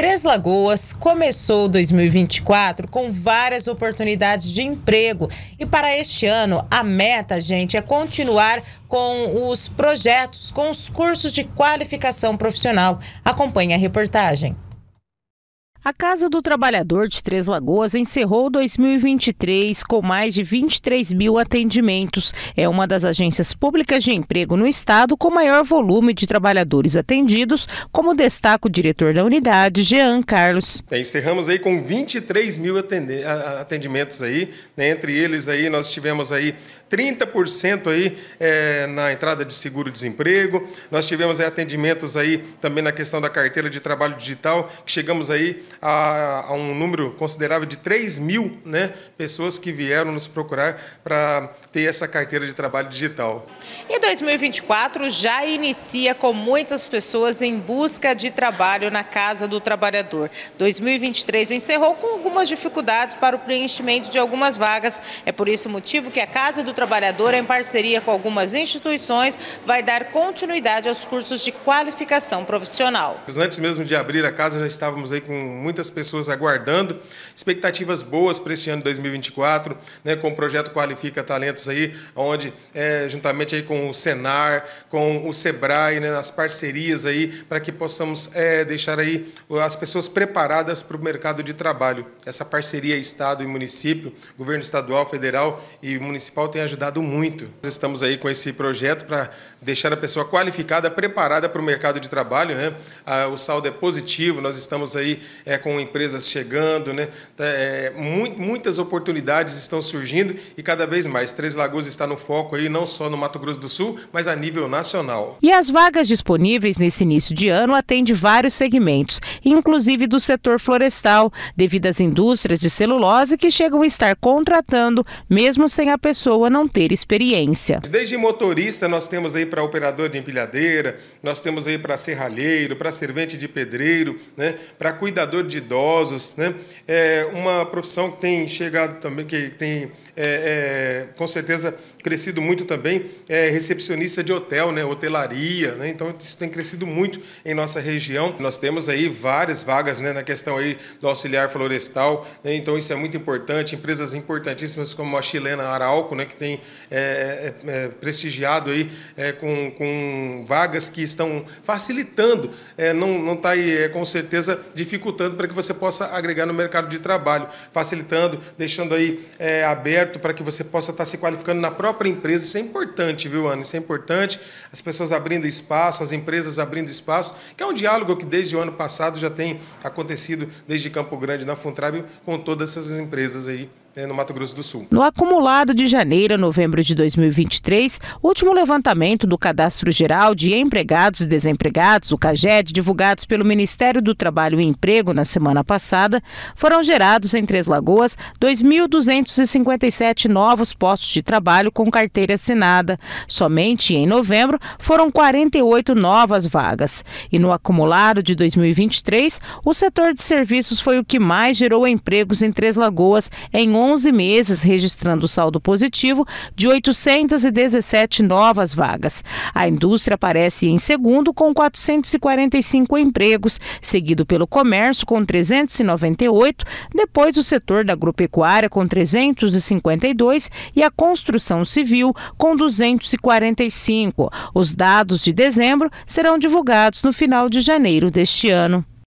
Três Lagoas começou 2024 com várias oportunidades de emprego e para este ano a meta, gente, é continuar com os projetos, com os cursos de qualificação profissional. Acompanhe a reportagem. A Casa do Trabalhador de Três Lagoas encerrou 2023 com mais de 23 mil atendimentos. É uma das agências públicas de emprego no estado com maior volume de trabalhadores atendidos, como destaca o diretor da unidade, Jean Carlos. É, encerramos aí com 23 mil atendimentos aí, né? entre eles aí nós tivemos aí 30% aí é, na entrada de seguro-desemprego. Nós tivemos aí, atendimentos aí também na questão da carteira de trabalho digital, que chegamos aí a, a um número considerável de 3 mil né, pessoas que vieram nos procurar para ter essa carteira de trabalho digital. E 2024 já inicia com muitas pessoas em busca de trabalho na Casa do Trabalhador. 2023 encerrou com algumas dificuldades para o preenchimento de algumas vagas. É por esse motivo que a Casa do Trabalhadora em parceria com algumas instituições, vai dar continuidade aos cursos de qualificação profissional. Antes mesmo de abrir a casa, já estávamos aí com muitas pessoas aguardando, expectativas boas para este ano de 2024, né, com o projeto Qualifica Talentos aí, onde é, juntamente aí com o Senar, com o Sebrae, né, nas parcerias aí, para que possamos é, deixar aí as pessoas preparadas para o mercado de trabalho. Essa parceria Estado e município, governo estadual, federal e municipal tem a ajudado muito. Estamos aí com esse projeto para deixar a pessoa qualificada, preparada para o mercado de trabalho. Né? Ah, o saldo é positivo, nós estamos aí é, com empresas chegando, né? Tá, é, muitas oportunidades estão surgindo e cada vez mais. Três Lagoas está no foco aí, não só no Mato Grosso do Sul, mas a nível nacional. E as vagas disponíveis nesse início de ano atendem vários segmentos, inclusive do setor florestal, devido às indústrias de celulose que chegam a estar contratando, mesmo sem a pessoa não não ter experiência. Desde motorista, nós temos aí para operador de empilhadeira, nós temos aí para serralheiro, para servente de pedreiro, né, para cuidador de idosos. Né, é uma profissão que tem chegado também, que tem é, é, com certeza crescido muito também, é recepcionista de hotel, né, hotelaria. Né, então, isso tem crescido muito em nossa região. Nós temos aí várias vagas né, na questão aí do auxiliar florestal. Né, então, isso é muito importante. Empresas importantíssimas como a chilena Arauco, né, que tem é, é, é, prestigiado aí é, com, com vagas que estão facilitando, é, não está aí com certeza dificultando para que você possa agregar no mercado de trabalho, facilitando, deixando aí aberto para que você possa estar tá se qualificando na própria empresa. Isso é importante, viu, Ana? Isso é importante. As pessoas abrindo espaço, as empresas abrindo espaço, que é um diálogo que desde o ano passado já tem acontecido desde Campo Grande na Funtrab com todas essas empresas aí é, no Mato Grosso do Sul. No acumulado de janeiro a novembro de 2023, o último levantamento do Cadastro Geral de Empregados e Desempregados, o CAGED, divulgados pelo Ministério do Trabalho e Emprego na semana passada, foram gerados em Três Lagoas 2.257 novos postos de trabalho com carteira assinada. Somente em novembro foram 48 novas vagas. E no acumulado de 2023, o setor de serviços foi o que mais gerou empregos em Três Lagoas em 11 meses, registrando saldo positivo de 817 novas vagas. A indústria aparece em segundo com 445 empregos, seguido pelo comércio com 398, depois o setor da agropecuária com 352 e a construção civil com 245. Os dados de dezembro serão divulgados no final de janeiro deste ano.